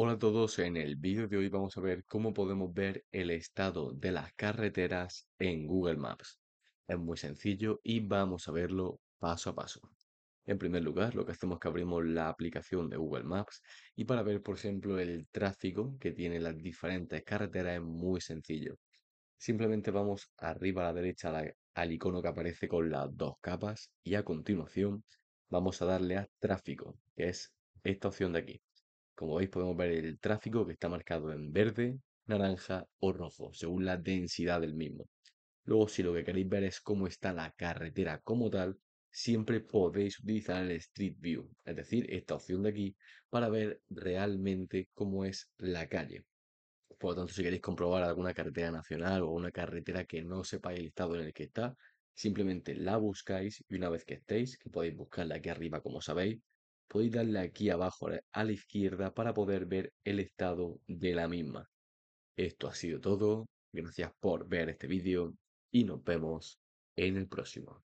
Hola a todos, en el vídeo de hoy vamos a ver cómo podemos ver el estado de las carreteras en Google Maps. Es muy sencillo y vamos a verlo paso a paso. En primer lugar, lo que hacemos es que abrimos la aplicación de Google Maps y para ver, por ejemplo, el tráfico que tiene las diferentes carreteras es muy sencillo. Simplemente vamos arriba a la derecha al icono que aparece con las dos capas y a continuación vamos a darle a tráfico, que es esta opción de aquí. Como veis podemos ver el tráfico que está marcado en verde, naranja o rojo, según la densidad del mismo. Luego, si lo que queréis ver es cómo está la carretera como tal, siempre podéis utilizar el Street View, es decir, esta opción de aquí, para ver realmente cómo es la calle. Por lo tanto, si queréis comprobar alguna carretera nacional o una carretera que no sepáis el estado en el que está, simplemente la buscáis y una vez que estéis, que podéis buscarla aquí arriba como sabéis, podéis darle aquí abajo a la izquierda para poder ver el estado de la misma. Esto ha sido todo, gracias por ver este vídeo y nos vemos en el próximo.